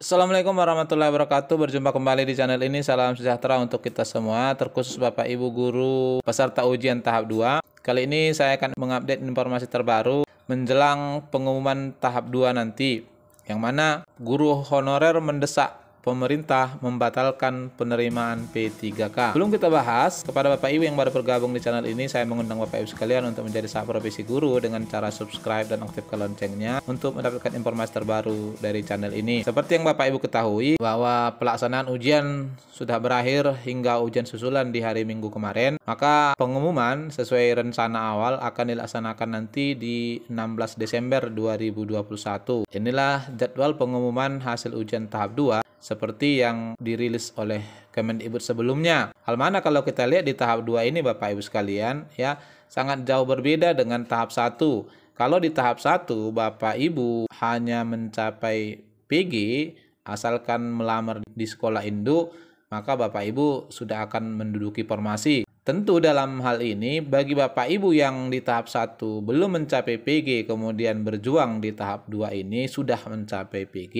Assalamualaikum warahmatullahi wabarakatuh. Berjumpa kembali di channel ini. Salam sejahtera untuk kita semua, terkhusus Bapak Ibu guru peserta ujian tahap 2. Kali ini saya akan mengupdate informasi terbaru menjelang pengumuman tahap 2 nanti, yang mana guru honorer mendesak pemerintah membatalkan penerimaan P3K. Belum kita bahas, kepada Bapak Ibu yang baru bergabung di channel ini, saya mengundang Bapak Ibu sekalian untuk menjadi sahabat profesi guru dengan cara subscribe dan aktifkan loncengnya untuk mendapatkan informasi terbaru dari channel ini. Seperti yang Bapak Ibu ketahui, bahwa pelaksanaan ujian sudah berakhir hingga ujian susulan di hari Minggu kemarin, maka pengumuman sesuai rencana awal akan dilaksanakan nanti di 16 Desember 2021. Inilah jadwal pengumuman hasil ujian tahap 2 seperti yang dirilis oleh Kemendikbud sebelumnya. Hal mana kalau kita lihat di tahap 2 ini Bapak Ibu sekalian ya sangat jauh berbeda dengan tahap 1. Kalau di tahap 1 Bapak Ibu hanya mencapai PG asalkan melamar di sekolah induk maka Bapak Ibu sudah akan menduduki formasi. Tentu dalam hal ini bagi Bapak Ibu yang di tahap 1 belum mencapai PG kemudian berjuang di tahap 2 ini sudah mencapai PG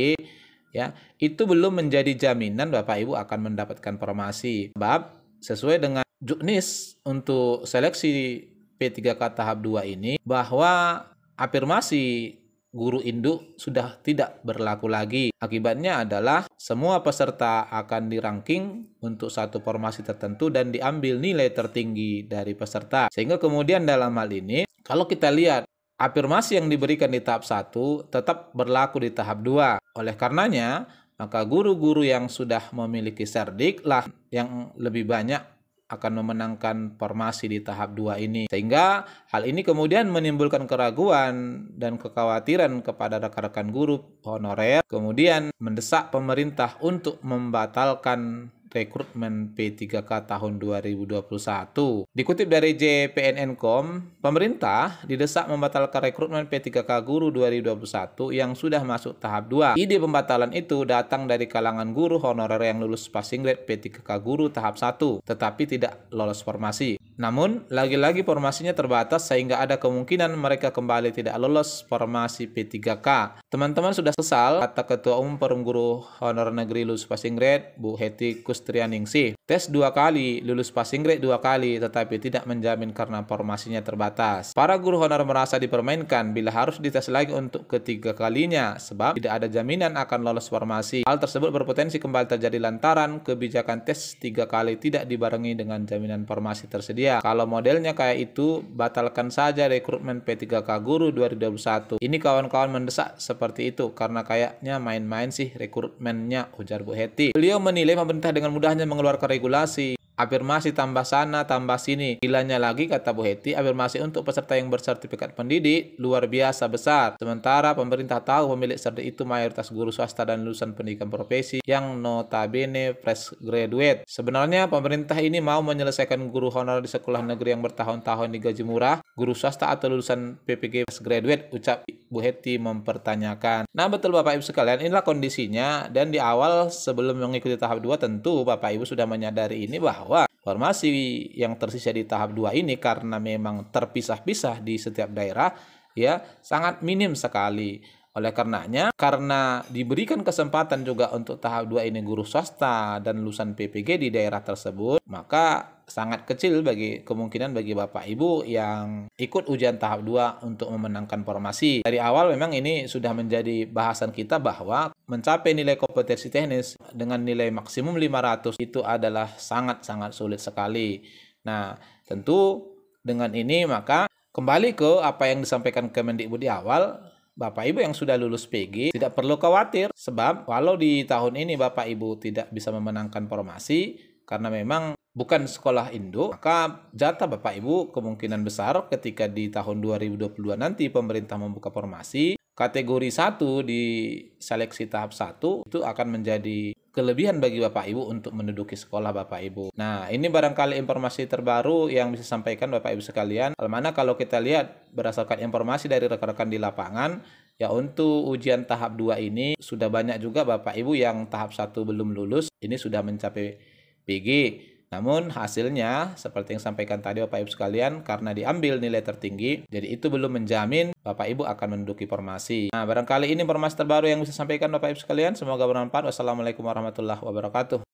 ya itu belum menjadi jaminan Bapak Ibu akan mendapatkan formasi. sebab sesuai dengan juknis untuk seleksi P3K tahap 2 ini bahwa afirmasi guru induk sudah tidak berlaku lagi. Akibatnya adalah semua peserta akan diranking untuk satu formasi tertentu dan diambil nilai tertinggi dari peserta. Sehingga kemudian dalam hal ini, kalau kita lihat afirmasi yang diberikan di tahap 1 tetap berlaku di tahap 2. Oleh karenanya, maka guru-guru yang sudah memiliki serdik lah yang lebih banyak akan memenangkan formasi di tahap 2 ini. Sehingga hal ini kemudian menimbulkan keraguan dan kekhawatiran kepada rekan-rekan guru honorer, kemudian mendesak pemerintah untuk membatalkan rekrutmen P3K tahun 2021. Dikutip dari JPNN.com, pemerintah didesak membatalkan rekrutmen P3K guru 2021 yang sudah masuk tahap 2. Ide pembatalan itu datang dari kalangan guru honorer yang lulus passing grade P3K guru tahap 1, tetapi tidak lolos formasi. Namun, lagi-lagi formasinya terbatas sehingga ada kemungkinan mereka kembali tidak lolos formasi P3K. Teman-teman sudah sesal, kata Ketua Umum Perum Guru Honor Negeri Lulus Passing Grade, Bu Heti Kustrianingsih. Tes dua kali, lulus passing grade dua kali, tetapi tidak menjamin karena formasinya terbatas. Para guru honor merasa dipermainkan bila harus dites lagi untuk ketiga kalinya, sebab tidak ada jaminan akan lolos formasi. Hal tersebut berpotensi kembali terjadi lantaran kebijakan tes tiga kali tidak dibarengi dengan jaminan formasi tersedia. Kalau modelnya kayak itu, batalkan saja rekrutmen P3K Guru 2021. Ini kawan-kawan mendesak seperti itu karena kayaknya main-main sih rekrutmennya ujar Bu Heti. Beliau menilai pemerintah dengan mudahnya mengeluarkan regulasi afirmasi tambah sana tambah sini gilanya lagi kata Bu Heti afirmasi untuk peserta yang bersertifikat pendidik luar biasa besar sementara pemerintah tahu pemilik serdi itu mayoritas guru swasta dan lulusan pendidikan profesi yang notabene fresh graduate sebenarnya pemerintah ini mau menyelesaikan guru honor di sekolah negeri yang bertahun-tahun digaji murah guru swasta atau lulusan PPG fresh graduate ucap Bu Heti mempertanyakan. Nah betul Bapak Ibu sekalian inilah kondisinya dan di awal sebelum mengikuti tahap 2 tentu Bapak Ibu sudah menyadari ini bahwa formasi yang tersisa di tahap 2 ini karena memang terpisah-pisah di setiap daerah ya sangat minim sekali. Oleh karenanya, karena diberikan kesempatan juga untuk tahap 2 ini guru swasta dan lulusan PPG di daerah tersebut, maka sangat kecil bagi kemungkinan bagi Bapak Ibu yang ikut ujian tahap 2 untuk memenangkan formasi. Dari awal memang ini sudah menjadi bahasan kita bahwa mencapai nilai kompetensi teknis dengan nilai maksimum 500 itu adalah sangat-sangat sulit sekali. Nah, tentu dengan ini maka kembali ke apa yang disampaikan Kemendikbud di awal, Bapak Ibu yang sudah lulus PG tidak perlu khawatir sebab walau di tahun ini Bapak Ibu tidak bisa memenangkan formasi karena memang bukan sekolah induk, maka jatah Bapak Ibu kemungkinan besar ketika di tahun 2022 nanti pemerintah membuka formasi, kategori 1 di seleksi tahap 1 itu akan menjadi kelebihan bagi Bapak Ibu untuk menduduki sekolah Bapak Ibu. Nah, ini barangkali informasi terbaru yang bisa sampaikan Bapak Ibu sekalian. Almana kalau kita lihat berdasarkan informasi dari rekan-rekan di lapangan, Ya untuk ujian tahap 2 ini sudah banyak juga Bapak Ibu yang tahap 1 belum lulus, ini sudah mencapai PG. Namun hasilnya seperti yang sampaikan tadi Bapak Ibu sekalian karena diambil nilai tertinggi jadi itu belum menjamin Bapak Ibu akan menduduki formasi. Nah barangkali ini informasi terbaru yang bisa sampaikan Bapak Ibu sekalian semoga bermanfaat. Wassalamualaikum warahmatullahi wabarakatuh.